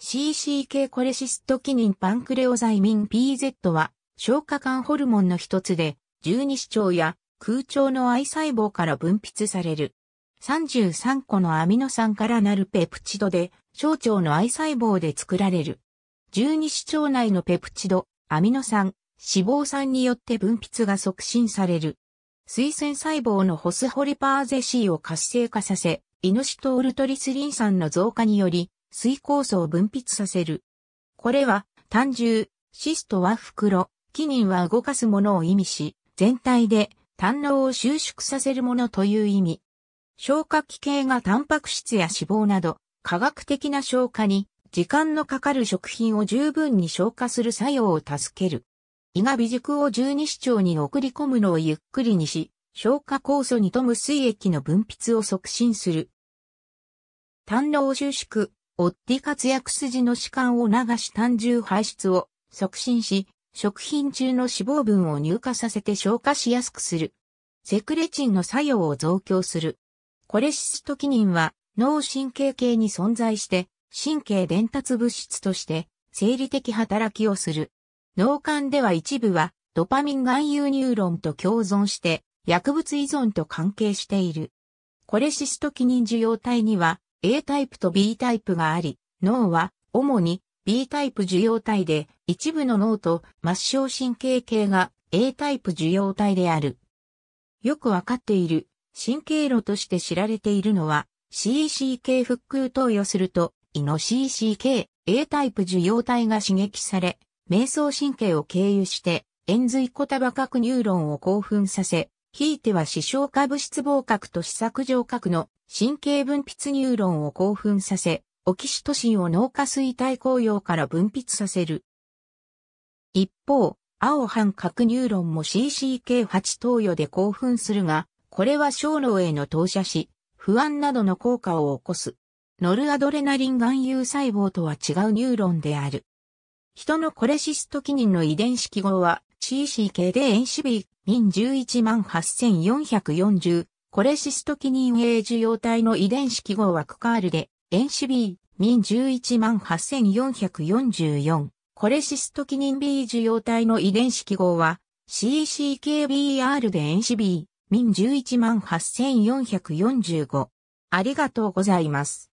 CCK コレシストキニンパンクレオザイミン PZ は消化管ホルモンの一つで十二指腸や空腸の愛細胞から分泌される。33個のアミノ酸からなるペプチドで小腸の愛細胞で作られる。十二指腸内のペプチド、アミノ酸、脂肪酸によって分泌が促進される。水栓細胞のホスホリパーゼ C を活性化させ、イノシトールトリスリン酸の増加により、水酵素を分泌させる。これは、単純、シストは袋、キニンは動かすものを意味し、全体で、胆のを収縮させるものという意味。消化器系がタンパク質や脂肪など、科学的な消化に、時間のかかる食品を十分に消化する作用を助ける。胃が微軸を十二指腸に送り込むのをゆっくりにし、消化酵素に富む水液の分泌を促進する。胆の収縮、オッティ活躍筋の弛緩を流し単重排出を促進し、食品中の脂肪分を乳化させて消化しやすくする。セクレチンの作用を増強する。コレシストキニンは脳神経系に存在して、神経伝達物質として生理的働きをする。脳幹では一部はドパミン含有ニューロンと共存して薬物依存と関係している。コレシストキニン受容体には A タイプと B タイプがあり、脳は主に B タイプ受容体で、一部の脳と末梢神経系が A タイプ受容体である。よくわかっている神経路として知られているのは CCK 腹腔投与すると、胃の CCK、A タイプ受容体が刺激され、瞑想神経を経由して、円髄小タバ核ニューロンを興奮させ、ひいては視床下物質核と視索上核の神経分泌ニューロンを興奮させ、オキシトシンを脳下垂体効用から分泌させる。一方、青半角ニューロンも CCK8 投与で興奮するが、これは小脳への投射し、不安などの効果を起こす。ノルアドレナリン含有細胞とは違うニューロンである。人のコレシストキニンの遺伝子記号は CCK でエンシビン118440コレシストキニン A 受容体の遺伝子記号はクカールで、NCB、民1 1 8 4 4 4コレシストキニン B 受容体の遺伝子記号は、CCKBR で NCB、民118,445。ありがとうございます。